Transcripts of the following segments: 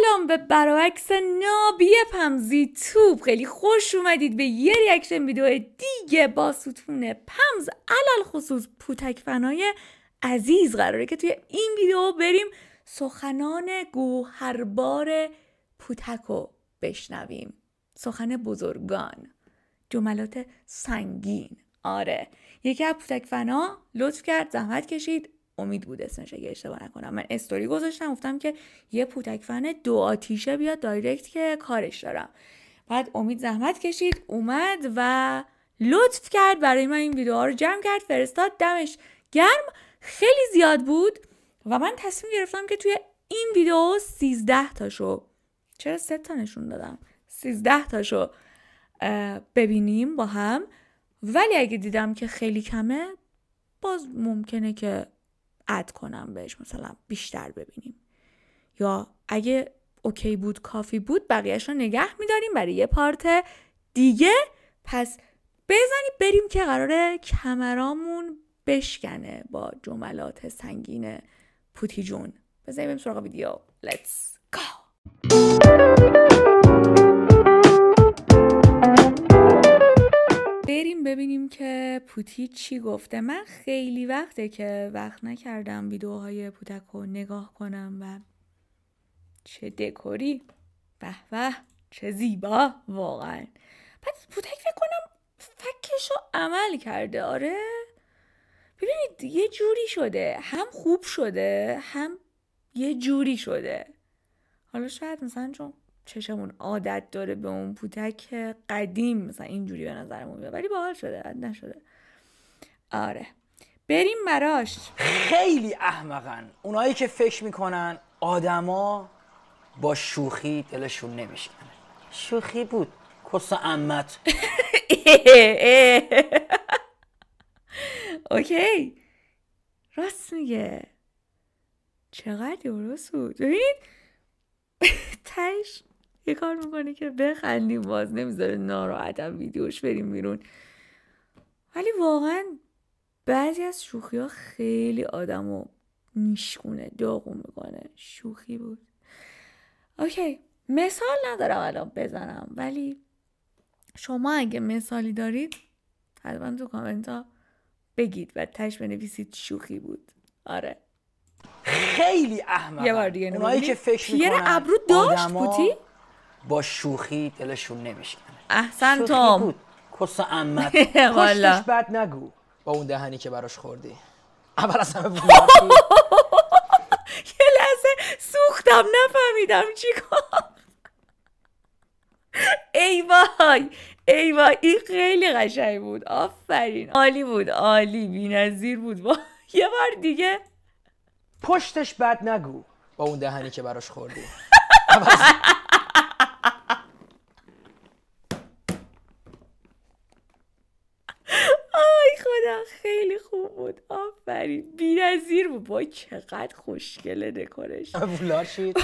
سلام به برعکس نابی پمزی توب خیلی خوش اومدید به یه ریاکشن ویدیو دیگه با ستون پمز علل خصوص پوتک فنای عزیز قراره که توی این ویدیو بریم سخنان گوهربار پوتک رو بشنویم سخن بزرگان جملات سنگین آره یکی از پوتک فنا لطف کرد زحمت کشید امید بود اسمش اگه اشتباه نکنم من استوری گذاشتم گفتم که یه پوتک فن دو آتیشه بیاد دایرکت که کارش دارم بعد امید زحمت کشید اومد و لطف کرد برای من این ویدیوها رو جمع کرد فرستاد دمش گرم خیلی زیاد بود و من تصمیم گرفتم که توی این ویدیو 13 تاشو چرا سه تا نشون دادم 13 تاشو ببینیم با هم ولی اگه دیدم که خیلی کمه باز ممکنه که اد کنم بهش مثلا بیشتر ببینیم یا اگه اوکی بود کافی بود بقیهش رو نگه میداریم برای یه پارت دیگه پس بزنیم بریم که قراره کمرامون بشکنه با جملات سنگین پوتی جون بزنیم سراغ ویدیو Let's go ببینیم که پوتی چی گفته من خیلی وقته که وقت نکردم ویدیوهای پوتک رو نگاه کنم و چه دکوری به به چه زیبا واقعا پس پوتک فکر کنم فکش رو عمل کرده آره ببینید یه جوری شده هم خوب شده هم یه جوری شده حالا شاید مثلا چون چشمون عادت داره به اون پوتک قدیم مثلا اینجوری به نظرمون میاد ولی باحال شده بد نشده آره بریم براش خیلی احمقن اونایی که فکر میکنن آدما با شوخی دلشون نمیشن شوخی بود کس امت اوکی راست میگه چقدر درست بود ببینید تش یه کار میکنه که بخندیم باز نمیذاره ناراحتم ویدیوش بریم بیرون ولی واقعا بعضی از شوخی ها خیلی آدم رو میشکونه داغو میکنه شوخی بود اوکی مثال ندارم الان بزنم ولی شما اگه مثالی دارید حتما تو کامنت ها بگید و تش بنویسید شوخی بود آره خیلی احمق یه بار دیگه اونایی که فکر میکنن ابرو داشت بودی با شوخی دلشون نمیشکنه احسن بود کس امت کشتش بد نگو با اون دهنی که براش خوردی اول از همه یه لحظه سوختم نفهمیدم چی ای وای ای وای این خیلی قشنگ بود آفرین عالی بود عالی بی‌نظیر بود با یه بار دیگه پشتش بد نگو با اون دهنی که براش خوردی وای چقدر خوشگله دکورش بولار شید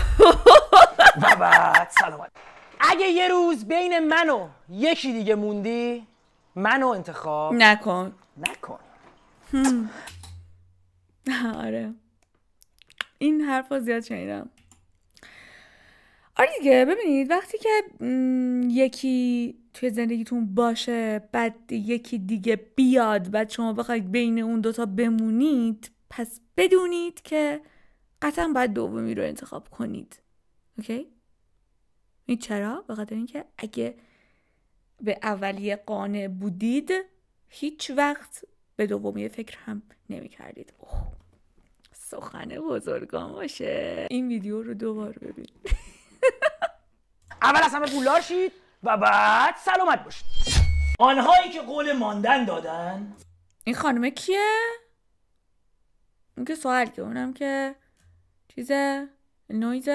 بابا سلامت اگه یه روز بین منو یکی دیگه موندی منو انتخاب نکن نکن آره این حرف زیاد شنیدم آره دیگه ببینید وقتی که یکی توی زندگیتون باشه بعد یکی دیگه بیاد بعد شما بخواید بین اون دوتا بمونید پس بدونید که قطعا باید دومی رو انتخاب کنید اوکی این چرا به خاطر اینکه اگه به اولیه قانع بودید هیچ وقت به دومی فکر هم نمی کردید اوه. سخن بزرگان باشه این ویدیو رو دوبار ببین اول از همه پولدار شید و بعد سلامت باشید آنهایی که قول ماندن دادن این خانم کیه؟ اون که سوال که اونم که چیز نویز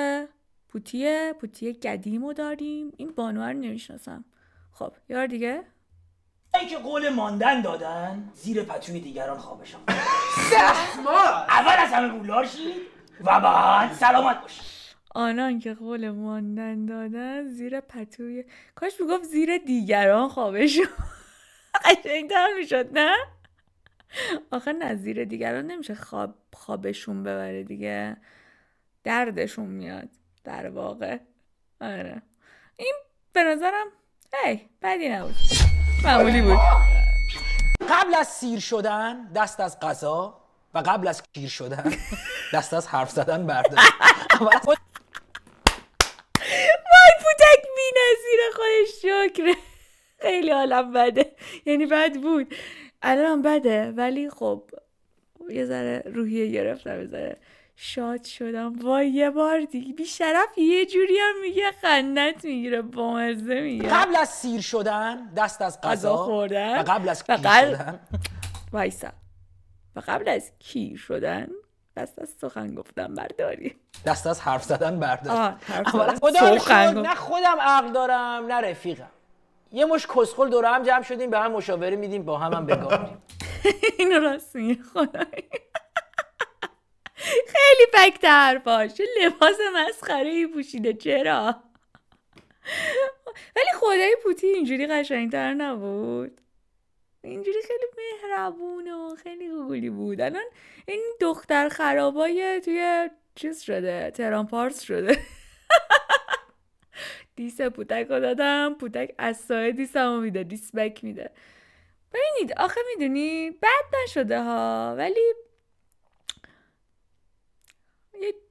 پوتیه پوتیه قدیمو داریم این بانوه رو نمیشناسم خب یار دیگه اینکه که قول ماندن دادن زیر پتوی دیگران خوابشان اول از همه بولار و بعد سلامت باش آنان که قول ماندن دادن زیر پتوی کاش میگفت زیر دیگران خوابشون قشنگتر میشد نه آخه نظیر دیگران نمیشه خواب خوابشون ببره دیگه دردشون میاد در واقع آره این به نظرم هی بدی نبود معمولی بود قبل از سیر شدن دست از قضا و قبل از کیر شدن دست از حرف زدن برده وای پوتک بی نظیر خواهش شکره خیلی حالم بده یعنی بد بود الان بده ولی خب یه ذره روحیه گرفتم یه ذره شاد شدم وای یه بار دیگه بیشرف یه جوری هم میگه خندت میگیره بامرزه میگه قبل از سیر شدن دست از قضا خوردن و قبل از کیر شدن وایسا و قبل از کیر شدن دست از سخن گفتن برداری دست از حرف زدن برداری خدا نه خودم عقل دارم نه رفیقم یه مش کسخل دور هم جمع شدیم به هم مشاوره میدیم با هم هم بگاریم اینو راست میگه خدایی خیلی پکت حرفاش لباس مسخره ای پوشیده چرا ولی خدای پوتی اینجوری قشنگتر نبود اینجوری خیلی مهربون و خیلی خوبی بود الان این دختر خرابای توی چیز شده ترامپارس شده دیس پوتک رو دادم پوتک از سایه دیسمو میده دیس بک میده ببینید آخه میدونی بد نشده ها ولی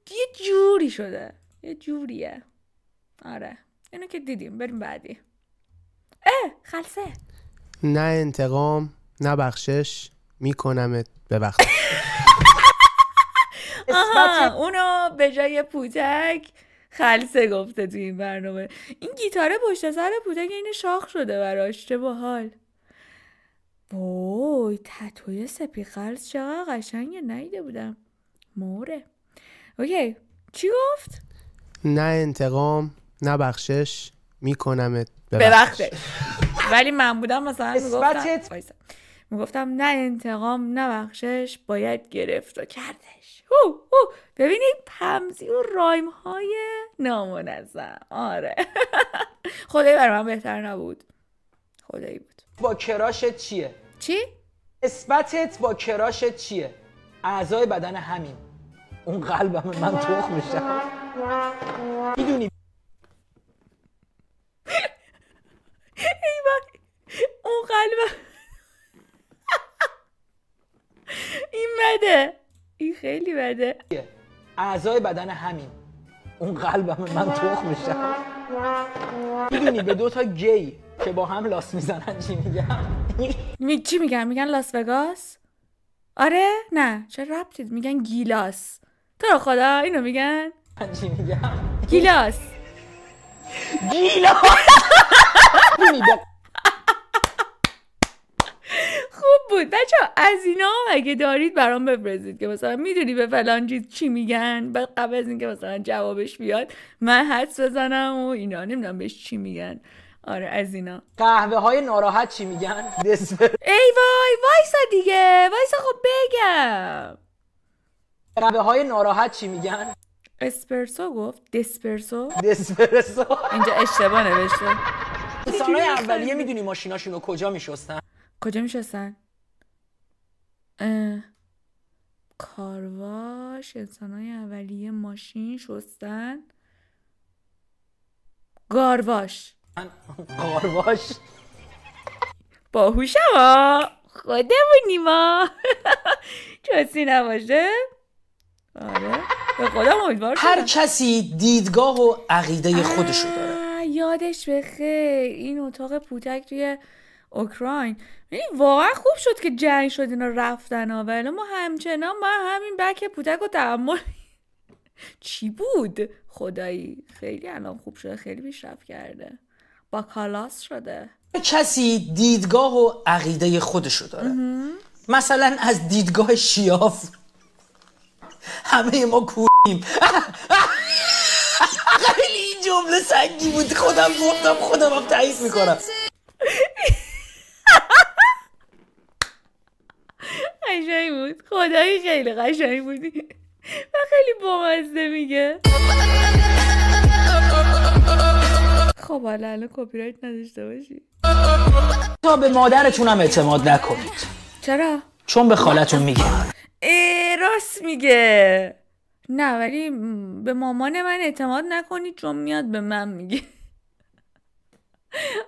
یه, جوری شده یه جوریه آره اینو که دیدیم بریم بعدی اه خلصه نه انتقام نه بخشش میکنمت به آها اونو به جای پوتک خلصه گفته تو این برنامه این گیتاره پشت سر که این شاخ شده براش چه حال وای تتوی سپی خلص چقدر قشنگه نیده بودم موره اوکی چی گفت؟ نه انتقام نه بخشش میکنمت به ولی من بودم مثلا میگفتم گفتم نه انتقام نه بخشش باید گرفت و کردش هو هو ببینید پمزی و رایم های نامنظم آره خدایی بر من بهتر نبود خدایی بود با کراشت چیه؟ چی؟ نسبتت با کراشت چیه؟ اعضای بدن همین اون قلبم من توخ میشم میدونی اون قلبم بده این خیلی بده اعضای بدن همین اون قلبم من توخ میشم میدونی به دو تا گی که با هم لاس میزنن چی میگم چی میگن میگن لاس وگاس آره نه چه ربطید میگن گیلاس تو خدا اینو میگن چی میگم گیلاس گیلاس بود بچه از اینا اگه دارید برام بفرستید که مثلا میدونی به فلان چیز چی میگن بعد قبل از اینکه مثلا جوابش بیاد من حدس بزنم و اینا نمیدونم بهش چی میگن آره از اینا قهوه های ناراحت چی میگن ای وای وایسا دیگه وایسا خب بگم قهوه های ناراحت چی میگن اسپرسو گفت دسپرسو دسپرسو اینجا اشتباه نوشته سالای اولیه میدونی رو کجا میشستن کجا میشستن کارواش های اولیه ماشین شستن گارواش گارواش باهوش ها خودمونی ما کسی نباشه آره به خدا امیدوار هر کسی دیدگاه و عقیده خودشو داره یادش بخیر این اتاق پوتک توی اوکراین یعنی واقعا خوب شد که جنگ شد اینا رفتن ها ولی ما همچنان با همین بک پوتک و تعمل چی بود خدایی خیلی الان خوب شده خیلی پیشرفت کرده با کالاس شده کسی دیدگاه و عقیده خودشو داره مثلا از دیدگاه شیاف همه ما کوریم خیلی این جمله سنگی بود خودم گفتم خودم هم تایید میکنم بود خدایی خیلی قشنگ بودی و خیلی بامزده میگه خب حالا الان کپی رایت نداشته باشی تا به مادرتون هم اعتماد نکنید چرا چون به خالتون میگه راست میگه نه ولی به مامان من اعتماد نکنید چون میاد به من میگه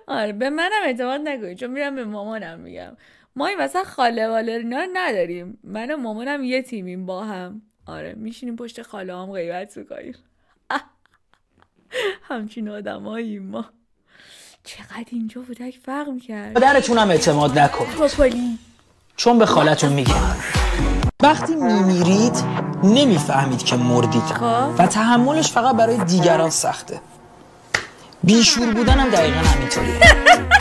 آره به منم اعتماد نکنید چون میرم به مامانم میگم ما این وسط خاله والرینا نه نداریم من و مامانم یه تیمیم با هم آره میشینیم پشت خاله هم غیبت میکنیم همچین آدمایی ما چقدر اینجا کودک فرق میکرد مادرتون هم اعتماد نکن خب، چون به خالتون میگه وقتی میمیرید نمیفهمید که مردید خب. و تحملش فقط برای دیگران سخته بیشور بودن هم دقیقا همینطوریه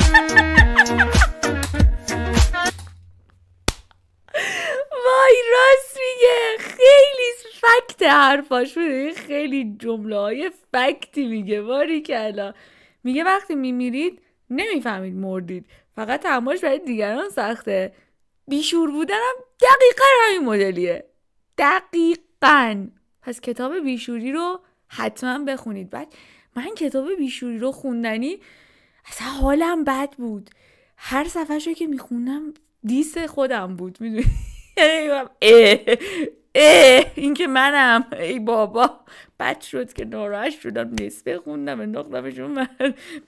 حرفاش بود خیلی جمله های فکتی میگه باری کلا میگه وقتی میمیرید نمیفهمید مردید فقط تحملش برای دیگران سخته بیشور بودنم هم دقیقا همین مدلیه دقیقا پس کتاب بیشوری رو حتما بخونید بعد من کتاب بیشوری رو خوندنی اصلا حالم بد بود هر صفحه رو که میخوندم دیس خودم بود میدونی یعنی اه این منم ای بابا بد شد که ناراحت شدم نصفه خوندم انداختمشون من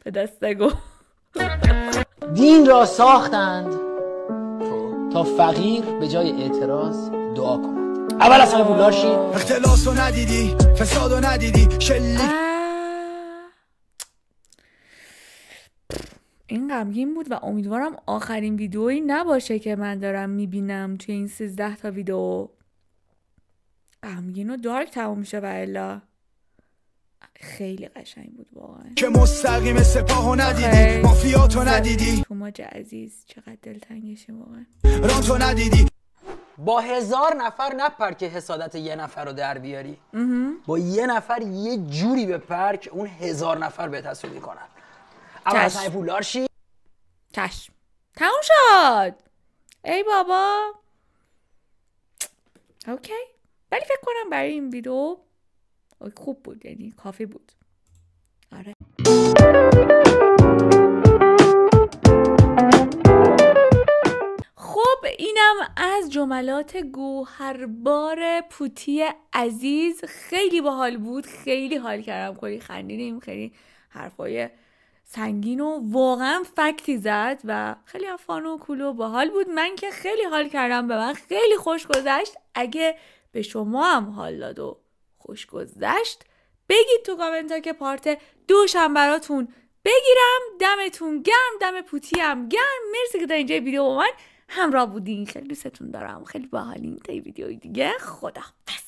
به دستگو دین را ساختند خب. تا فقیر به جای اعتراض دعا کند اول از همه شید اختلاس رو ندیدی فساد ندیدی شلی این غمگین بود و امیدوارم آخرین ویدیویی نباشه که من دارم میبینم توی این 13 تا ویدیو غمگین و دارک تموم میشه و خیلی قشنگ بود واقعا که مستقیم سپاهو ندیدی مافیاتو خب، ندیدی ما عزیز چقدر دلتنگشه واقعا ندیدی با هزار نفر نپر که حسادت یه نفر رو در بیاری با یه نفر یه جوری به پرک اون هزار نفر به تصویر میکنن چشم پولارشی تموم شد ای بابا اوکی ولی فکر کنم برای این ویدیو خوب بود یعنی کافی بود آره خب اینم از جملات گوهربار پوتی عزیز خیلی باحال بود خیلی حال کردم کلی خندیدیم خیلی حرفای سنگین و واقعا فکتی زد و خیلی فان و کول و باحال بود من که خیلی حال کردم به من خیلی خوش گذشت اگه به شما هم حال داد و خوش گذشت بگید تو کامنت ها که پارت دوشم براتون بگیرم دمتون گرم دم هم گرم مرسی که تا اینجا ویدیو با من همراه بودین خیلی دوستتون دارم خیلی باحالین تا ویدیوی دیگه خدا پس